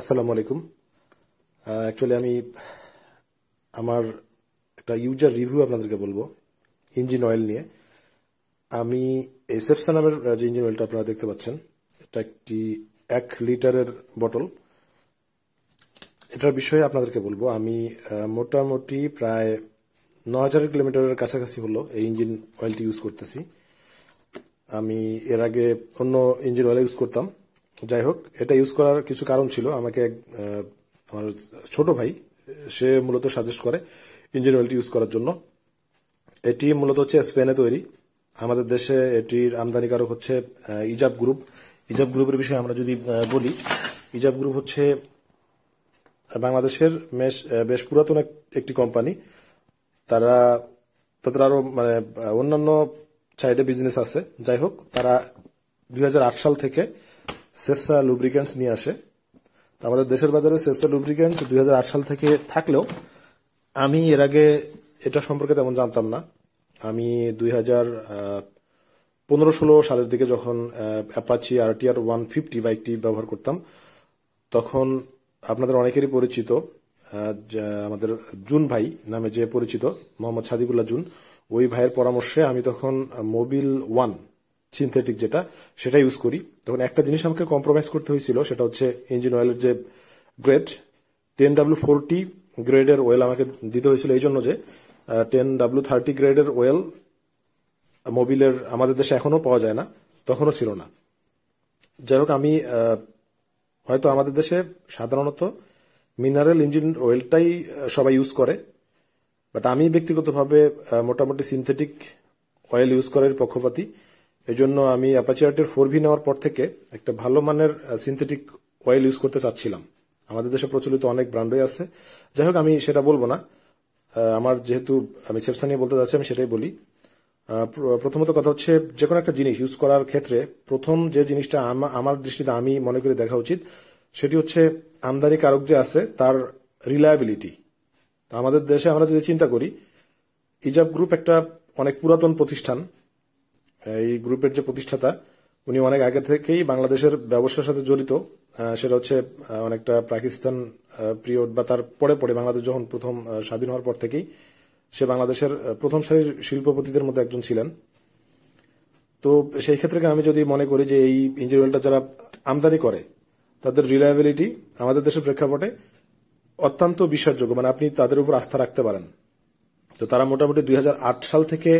আসসালামু আলাইকুম অ্যাকচুয়ালি আমি আমার একটা ইউজার রিভিউ আপনাদেরকে বলবো ইঞ্জিন অয়েল নিয়ে আমি এসএফসা নামের যে ইঞ্জিন অয়েলটা আপনারা দেখতে পাচ্ছেন এটা একটি এক লিটারের বটল এটার বিষয়ে আপনাদেরকে বলবো আমি মোটামুটি প্রায় ন হাজার কিলোমিটারের কাছাকাছি হলো এই ইঞ্জিন অয়েলটি ইউজ করতেছি আমি এর আগে অন্য ইঞ্জিন অয়েল ইউজ করতাম যাই হোক এটা ইউজ করার কিছু কারণ ছিল আমাকে আমার ছোট ভাই সে মূলত সাজেস্ট করে ইঞ্জিন অয়েলটি ইউজ করার জন্য এটি মূলত হচ্ছে স্পেনে তৈরি আমাদের দেশে এটির আমদানিকারক হচ্ছে ইজাব গ্রুপ ইজাব গ্রুপের বিষয়ে আমরা যদি বলি ইজাব গ্রুপ হচ্ছে বাংলাদেশের বেশ পুরাতন একটি কোম্পানি তারা তাদের আরো মানে অন্যান্য সাইডে বিজনেস আছে যাই হোক তারা দুই সাল থেকে সেফসা লুব্রিকেন্টস নিয়ে আসে তো আমাদের দেশের বাজারে সেফসা লুব্রিকেন্টস দুই সাল থেকে থাকলেও আমি এর আগে এটা সম্পর্কে তেমন জানতাম না আমি দুই হাজার পনেরো ষোলো সালের দিকে যখন Apache R T R one fifty বাইকটি ব্যবহার করতাম তখন আপনাদের অনেকেরই পরিচিত আমাদের জুন ভাই নামে যে পরিচিত মোহাম্মদ সাদিকুল্লাহ জুন ওই ভাইয়ের পরামর্শে আমি তখন মোবিল ওয়ান সিনথেটিক যেটা সেটা ইউজ করি তখন একটা জিনিস আমাকে কম্প্রোমাইজ করতে হয়েছিল সেটা হচ্ছে ইঞ্জিন অয়েলের যে গ্রেড টেন ডাব্লু ফোরটি গ্রেডের অয়েল আমাকে দিতে হয়েছিল এই জন্য যে টেন ডাব্লু থার্টি গ্রেডের অয়েল মোবিলের আমাদের দেশে এখনও পাওয়া যায় না তখনও ছিল না যাই হোক আমি হয়তো আমাদের দেশে সাধারণত মিনারেল ইঞ্জিন অয়েলটাই সবাই ইউজ করে বাট আমি ব্যক্তিগতভাবে মোটামুটি সিনথেটিক অয়েল ইউজ করার পক্ষপাতী এজন্য আমি অ্যাপাচিয়ারটির ফোর ভি নেওয়ার পর থেকে একটা ভালো মানের সিনথেটিক অয়েল ইউজ করতে চাচ্ছিলাম আমাদের দেশে প্রচলিত অনেক ব্র্যান্ডই আছে যাই হোক আমি সেটা বলবো না আমার যেহেতু আমি সেফসা নিয়ে বলতে চাচ্ছি আমি সেটাই বলি প্রথমত কথা হচ্ছে যে কোনো একটা জিনিস ইউজ করার ক্ষেত্রে প্রথম যে জিনিসটা আমার দৃষ্টিতে আমি মনে করি দেখা উচিত সেটি হচ্ছে আমদানি কারক যে আছে তার রিলায়াবিলিটি আমাদের দেশে আমরা যদি চিন্তা করি ইজাব গ্রুপ একটা অনেক পুরাতন প্রতিষ্ঠান এই গ্রুপের যে প্রতিষ্ঠাতা উনি অনেক আগে থেকেই বাংলাদেশের ব্যবসার সাথে জড়িত সেটা হচ্ছে অনেকটা পাকিস্তান পিরিয়ড বা তার পরে পরে বাংলাদেশ যখন প্রথম স্বাধীন হওয়ার পর থেকেই সে বাংলাদেশের প্রথম সারির শিল্পপতিদের মধ্যে একজন ছিলেন তো সেই ক্ষেত্রে আমি যদি মনে করি যে এই ইঞ্জিন অয়েলটা যারা আমদানি করে তাদের রিলায়াবিলিটি আমাদের দেশের প্রেক্ষাপটে অত্যন্ত বিশ্বাসযোগ্য মানে আপনি তাদের উপর আস্থা রাখতে পারেন তো তারা মোটামুটি দুই সাল থেকে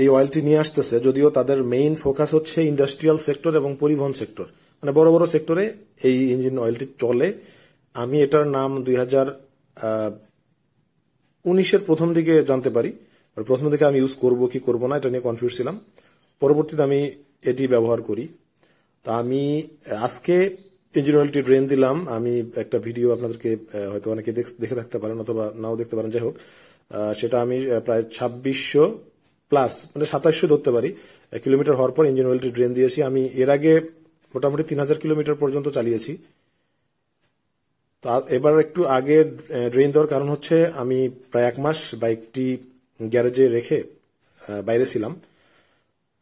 এই অয়েলটি নিয়ে আসতেছে যদিও তাদের মেইন ফোকাস হচ্ছে ইন্ডাস্ট্রিয়াল সেক্টর এবং পরিবহন সেক্টর মানে বড় বড় সেক্টরে এই ইঞ্জিন অয়েলটি চলে আমি এটার নাম দুই হাজার উনিশের প্রথম দিকে জানতে পারি প্রথম দিকে আমি ইউজ করব কি করব না এটা নিয়ে কনফিউজ ছিলাম পরবর্তীতে আমি এটি ব্যবহার করি তা আমি আজকে ইঞ্জিন অয়েলটি ড্রেন দিলাম আমি একটা ভিডিও আপনাদেরকে হয়তো অনেকে দেখে থাকতে পারেন অথবা নাও দেখতে পারেন যাই হোক সেটা আমি প্রায় ছাব্বিশশো প্লাস মানে সাতাশশো ধরতে পারি কিলোমিটার হওয়ার পর ইঞ্জিন অয়েলটি ড্রেন দিয়েছি আমি এর আগে মোটামুটি তিন হাজার কিলোমিটার পর্যন্ত চালিয়েছি তা এবার একটু আগে ড্রেন দেওয়ার কারণ হচ্ছে আমি প্রায় এক মাস বাইকটি গ্যারেজে রেখে বাইরে ছিলাম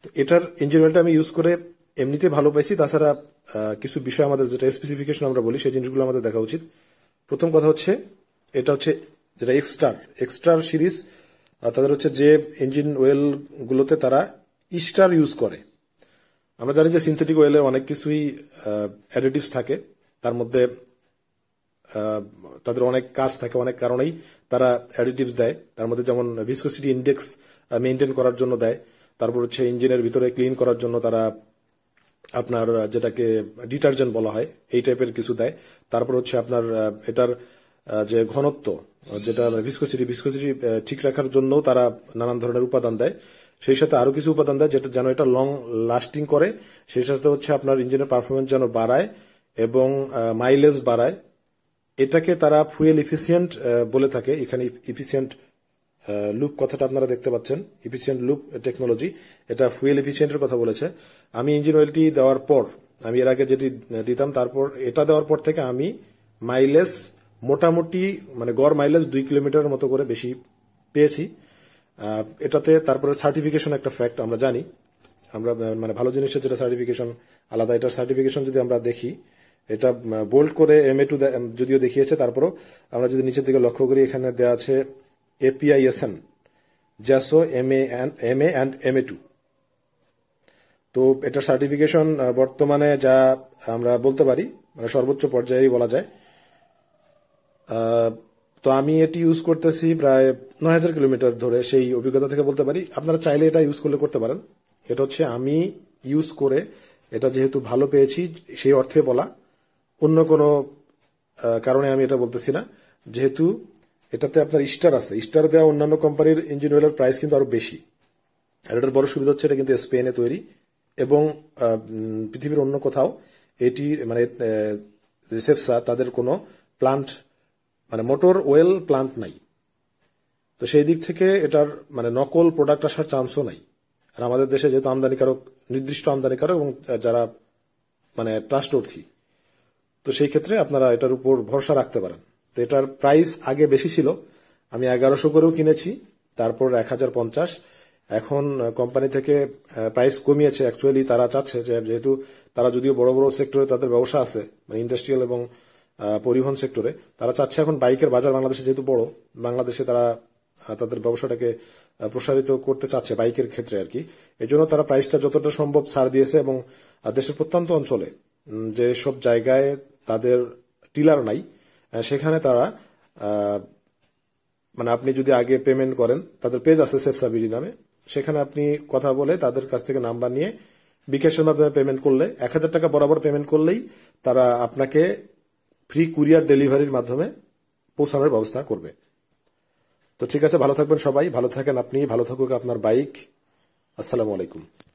তো এটার ইঞ্জিন অয়েলটা আমি ইউজ করে এমনিতে ভালো পাইছি তাছাড়া কিছু বিষয় আমাদের যেটা স্পেসিফিকেশন আমরা বলি সেই জিনিসগুলো আমাদের দেখা উচিত প্রথম কথা হচ্ছে এটা হচ্ছে যেটা এক্সট্রার এক্সট্রার সিরিজ তাদের হচ্ছে যে ইঞ্জিন ওয়েলগুলোতে তারা ইস্টার ইউজ করে আমরা জানি যে সিনথেটিক ওয়েলে অনেক কিছুই অ্যাডিটিভস থাকে তার মধ্যে তাদের অনেক কাজ থাকে অনেক কারণেই তারা অ্যাডিটিভস দেয় তার মধ্যে যেমন ভিসকোসিটি ইন্ডেক্স মেনটেন করার জন্য দেয় তারপর হচ্ছে ইঞ্জিনের ভিতরে ক্লিন করার জন্য তারা আপনার যেটাকে ডিটারজেন্ট বলা হয় এই টাইপের কিছু দেয় তারপর হচ্ছে আপনার এটার যে ঘনত্ব যেটা ভিসকোসিটি ভিসকোসিটি ঠিক রাখার জন্য তারা নানান ধরনের উপাদান দেয় সেই সাথে আরো কিছু উপাদান দেয় যেটা যেন এটা লং লাস্টিং করে সেই সাথে হচ্ছে আপনার ইঞ্জিনের পারফরমেন্স যেন বাড়ায় এবং মাইলেজ বাড়ায় এটাকে তারা ফুয়েল ইফিসিয়েন্ট বলে থাকে এখানে ইফিসিয়েন্ট লুপ কথাটা আপনারা দেখতে পাচ্ছেন ইফিসিয়েন্ট লুপ টেকনোলজি এটা ফুয়েল ইফিসিয়েন্টের কথা বলেছে আমি ইঞ্জিন অয়েলটি দেওয়ার পর আমি এর আগে যেটি দিতাম তারপর এটা দেওয়ার পর থেকে আমি মাইলেজ মোটামুটি মানে গড় মাইলেজ দুই কিলোমিটার মতো করে বেশি পেয়েছি এটাতে তারপরে সার্টিফিকেশন একটা ফ্যাক্ট আমরা জানি আমরা মানে ভালো জিনিসের যেটা সার্টিফিকেশন আলাদা এটার সার্টিফিকেশন যদি আমরা দেখি এটা বোল্ড করে এম এ টু যদিও দেখিয়েছে তারপরও আমরা যদি নিচের দিকে লক্ষ্য করি এখানে দেওয়া আছে API SN JASO M A M A and M A two তো এটার সার্টিফিকেশন বর্তমানে যা আমরা বলতে পারি মানে সর্বোচ্চ পর্যায়েই বলা যায় তো আমি এটি ইউজ করতেছি প্রায় নয় হাজার কিলোমিটার ধরে সেই অভিজ্ঞতা থেকে বলতে পারি আপনারা চাইলে এটা ইউজ করলে করতে পারেন এটা হচ্ছে আমি ইউজ করে এটা যেহেতু ভালো পেয়েছি সেই অর্থে বলা অন্য কোনো কারণে আমি এটা বলতেছি না যেহেতু এটাতে আপনার স্টার আছে স্টার দেওয়া অন্যান্য কোম্পানির ইঞ্জিন অয়েলের প্রাইস কিন্তু আরো বেশি আর এটার বড় সুবিধা হচ্ছে এটা কিন্তু স্পেনে তৈরি এবং পৃথিবীর অন্য কোথাও এটি মানে সেফসা তাদের কোনো প্লান্ট মানে মোটর ওয়েল প্লান্ট নাই তো সেই দিক থেকে এটার মানে নকল প্রোডাক্ট আসার চান্সও নাই আর আমাদের দেশে যেহেতু আমদানিকারক নির্দিষ্ট আমদানিকারক এবং যারা মানে ট্রাস্টওয়ার্থী তো সেই ক্ষেত্রে আপনারা এটার উপর ভরসা রাখতে পারেন তো এটার প্রাইস আগে বেশি ছিল আমি এগারোশো করেও কিনেছি তারপর এক হাজার পঞ্চাশ এখন কোম্পানি থেকে প্রাইস কমিয়েছে অ্যাকচুয়ালি তারা চাচ্ছে যে যেহেতু তারা যদিও বড় বড় সেক্টরে তাদের ব্যবসা আছে মানে ইন্ডাস্ট্রিয়াল এবং পরিবহন সেক্টরে তারা চাচ্ছে এখন বাইকের বাজার বাংলাদেশে যেহেতু বড় বাংলাদেশে তারা তাদের ব্যবসাটাকে প্রসারিত করতে চাচ্ছে বাইকের ক্ষেত্রে আর কি এজন্য তারা প্রাইসটা যতটা সম্ভব ছাড় দিয়েছে এবং দেশের প্রত্যন্ত অঞ্চলে যে সব জায়গায় তাদের টিলার নাই সেখানে তারা মানে আপনি যদি আগে পেমেন্ট করেন তাদের পেজ আছে সেফ সাবিডি নামে সেখানে আপনি কথা বলে তাদের কাছ থেকে নাম্বার নিয়ে বিকাশের মাধ্যমে পেমেন্ট করলে এক হাজার টাকা বরাবর পেমেন্ট করলেই তারা আপনাকে ফ্রি কুরিয়ার ডেলিভারির মাধ্যমে পৌঁছানোর ব্যবস্থা করবে তো ঠিক আছে ভালো থাকবেন সবাই ভালো থাকেন আপনি ভালো থাকুক আপনার বাইক আসসালামু আলাইকুম